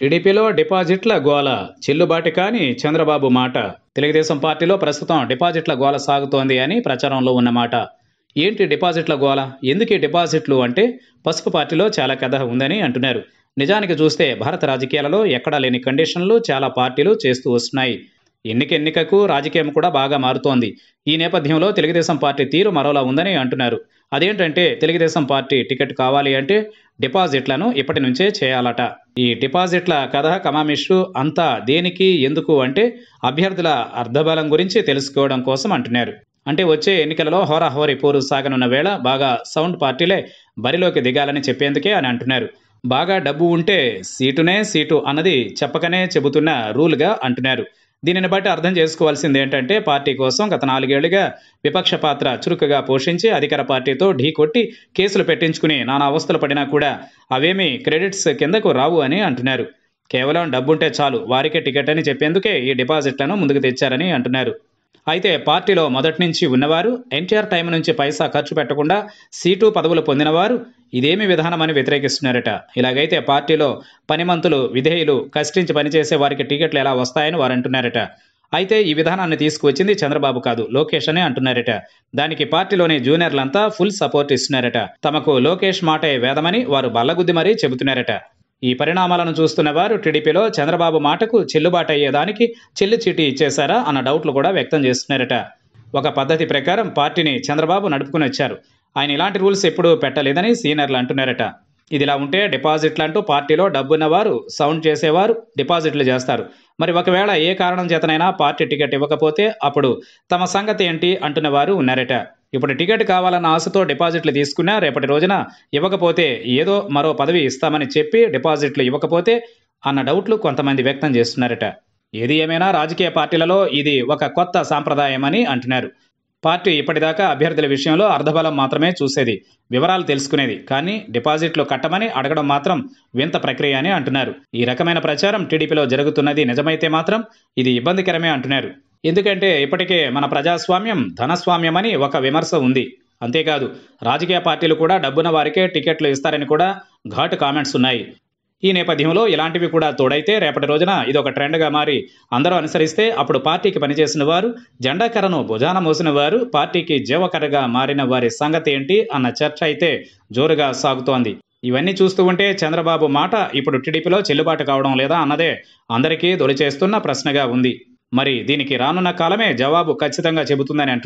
టీడీపీలో డిపాజిట్ల గోల చెల్లుబాటు కాని చంద్రబాబు మాట తెలుగుదేశం పార్టీలో ప్రస్తుతం డిపాజిట్ల గోల సాగుతోంది అని ప్రచారంలో ఉన్నమాట ఏంటి డిపాజిట్ల గోల ఎందుకు డిపాజిట్లు అంటే పసుపు పార్టీలో చాలా కథ ఉందని అంటున్నారు నిజానికి చూస్తే భారత రాజకీయాలలో ఎక్కడా లేని కండిషన్లు చాలా పార్టీలు చేస్తూ వస్తున్నాయి ఎన్నిక ఎన్నికకు రాజకీయం కూడా బాగా మారుతోంది ఈ నేపథ్యంలో తెలుగుదేశం పార్టీ తీరు మరోలా ఉందని అంటున్నారు అదేంటంటే తెలుగుదేశం పార్టీ టికెట్ కావాలి అంటే డిపాజిట్లను ఇప్పటి నుంచే చేయాలట ఈ డిపాజిట్ల కథ కమామిషు అంతా దేనికి ఎందుకు అంటే అభ్యర్థుల అర్ధబలం గురించి తెలుసుకోవడం కోసం అంటున్నారు అంటే వచ్చే ఎన్నికలలో హోరాహోరి పోరు సాగనున్న వేళ బాగా సౌండ్ పార్టీలే బరిలోకి దిగాలని చెప్పేందుకే అని అంటున్నారు బాగా డబ్బు ఉంటే సీటునే సీటు అన్నది చెప్పకనే చెబుతున్న రూల్గా అంటున్నారు దీనిని బట్టి అర్థం చేసుకోవాల్సింది ఏంటంటే పార్టీ కోసం గత నాలుగేళ్లుగా విపక్ష పాత్ర చురుకుగా పోషించి అధికార పార్టీతో ఢీ కొట్టి కేసులు పెట్టించుకుని నానా అవస్థలు పడినా కూడా అవేమీ క్రెడిట్స్ కిందకు రావు అని అంటున్నారు కేవలం డబ్బుంటే చాలు వారికే టికెట్ అని చెప్పేందుకే ఈ డిపాజిట్లను ముందుకు తెచ్చారని అంటున్నారు అయితే పార్టీలో మొదటి నుంచి ఉన్నవారు ఎన్టీఆర్ టైం నుంచి పైసా ఖర్చు పెట్టకుండా సీటు పదవులు పొందినవారు ఇదేమి విధానమని వ్యతిరేకిస్తున్నారట ఇలాగైతే పార్టీలో పనిమంతులు విధేయులు కష్టించి పనిచేసే వారికి టికెట్లు ఎలా వస్తాయని వారు అంటున్నారట అయితే ఈ విధానాన్ని తీసుకువచ్చింది చంద్రబాబు కాదు లోకేష్ అనే అంటున్నారట దానికి పార్టీలోని జూనియర్లంతా ఫుల్ సపోర్ట్ ఇస్తున్నారట తమకు లోకేష్ మాటే వేదమని వారు బల్లగుద్ది మరీ చెబుతున్నారట ఈ పరిణామాలను చూస్తున్న వారు టీడీపీలో చంద్రబాబు మాటకు చెల్లుబాటు అయ్యేదానికి చెల్లు చీటీ ఇచ్చేశారా అన్న డౌట్లు కూడా వ్యక్తం చేస్తున్నారట ఒక పద్ధతి ప్రకారం పార్టీని చంద్రబాబు నడుపుకుని వచ్చారు ఆయన ఇలాంటి రూల్స్ ఎప్పుడు పెట్టలేదని సీనియర్లు అంటున్నారట ఇదిలా ఉంటే డిపాజిట్లు అంటూ పార్టీలో డబ్బున్నవారు సౌండ్ చేసేవారు డిపాజిట్లు చేస్తారు మరి ఒకవేళ ఏ కారణం చేతనైనా పార్టీ టికెట్ ఇవ్వకపోతే అప్పుడు తమ సంగతి ఏంటి అంటున్న వారు ఉన్నారట ఇప్పుడు టికెట్ కావాలన్న ఆశతో డిపాజిట్లు తీసుకున్నా రేపటి రోజున ఇవ్వకపోతే ఏదో మరో పదవి ఇస్తామని చెప్పి డిపాజిట్లు ఇవ్వకపోతే అన్న డౌట్లు కొంతమంది వ్యక్తం చేస్తున్నారట ఏది ఏమైనా రాజకీయ పార్టీలలో ఇది ఒక కొత్త సాంప్రదాయమని అంటున్నారు పార్టీ ఇప్పటిదాకా అభ్యర్థుల విషయంలో అర్ధబలం మాత్రమే చూసేది వివరాలు తెలుసుకునేది కానీ డిపాజిట్లు కట్టమని అడగడం మాత్రం వింత ప్రక్రియ అని అంటున్నారు ఈ రకమైన ప్రచారం టీడీపీలో జరుగుతున్నది నిజమైతే మాత్రం ఇది ఇబ్బందికరమే అంటున్నారు ఎందుకంటే ఇప్పటికే మన ప్రజాస్వామ్యం ధనస్వామ్యమని ఒక విమర్శ ఉంది అంతేకాదు రాజకీయ పార్టీలు కూడా డబ్బున వారికే టికెట్లు ఇస్తారని కూడా ఘాటు కామెంట్స్ ఉన్నాయి ఈ నేపథ్యంలో ఇలాంటివి కూడా తోడైతే రేపటి రోజున ఇది ఒక ట్రెండ్గా మారి అందరూ అనుసరిస్తే అప్పుడు పార్టీకి పనిచేసిన వారు జెండాకరను భుజాన మోసిన వారు పార్టీకి జీవకరగా మారిన వారి సంగతి ఏంటి అన్న చర్చ అయితే జోరుగా సాగుతోంది ఇవన్నీ చూస్తూ ఉంటే చంద్రబాబు మాట ఇప్పుడు టీడీపీలో చెల్లుబాటు కావడం లేదా అన్నదే అందరికీ దొలిచేస్తున్న ప్రశ్నగా ఉంది మరి దీనికి రానున్న కాలమే జవాబు ఖచ్చితంగా చెబుతుందని